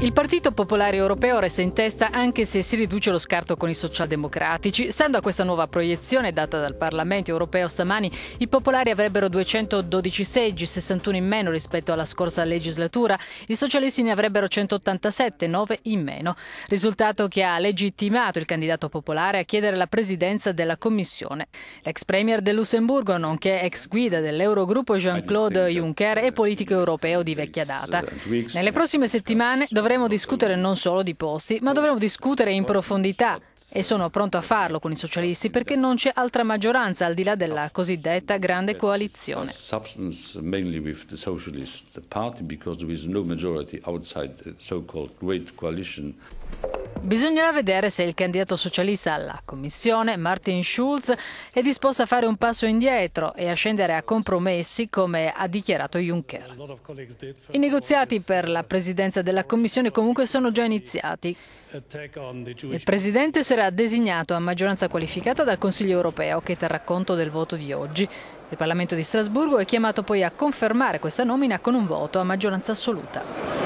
Il Partito Popolare Europeo resta in testa anche se si riduce lo scarto con i socialdemocratici. Stando a questa nuova proiezione data dal Parlamento Europeo stamani, i popolari avrebbero 212 seggi, 61 in meno rispetto alla scorsa legislatura, i socialisti ne avrebbero 187, 9 in meno. Risultato che ha legittimato il candidato popolare a chiedere la presidenza della Commissione. L'ex premier del Lussemburgo, nonché ex guida dell'Eurogruppo Jean-Claude Juncker, è politico europeo di vecchia data. Nelle prossime settimane dovrà dovremo discutere non solo di posti, ma dovremo discutere in profondità e sono pronto a farlo con i socialisti perché non c'è altra maggioranza al di là della cosiddetta grande coalizione. Party Bisognerà vedere se il candidato socialista alla Commissione, Martin Schulz, è disposto a fare un passo indietro e a scendere a compromessi, come ha dichiarato Juncker. I negoziati per la presidenza della Commissione comunque sono già iniziati. Il Presidente sarà designato a maggioranza qualificata dal Consiglio europeo, che terrà conto del voto di oggi. Il Parlamento di Strasburgo è chiamato poi a confermare questa nomina con un voto a maggioranza assoluta.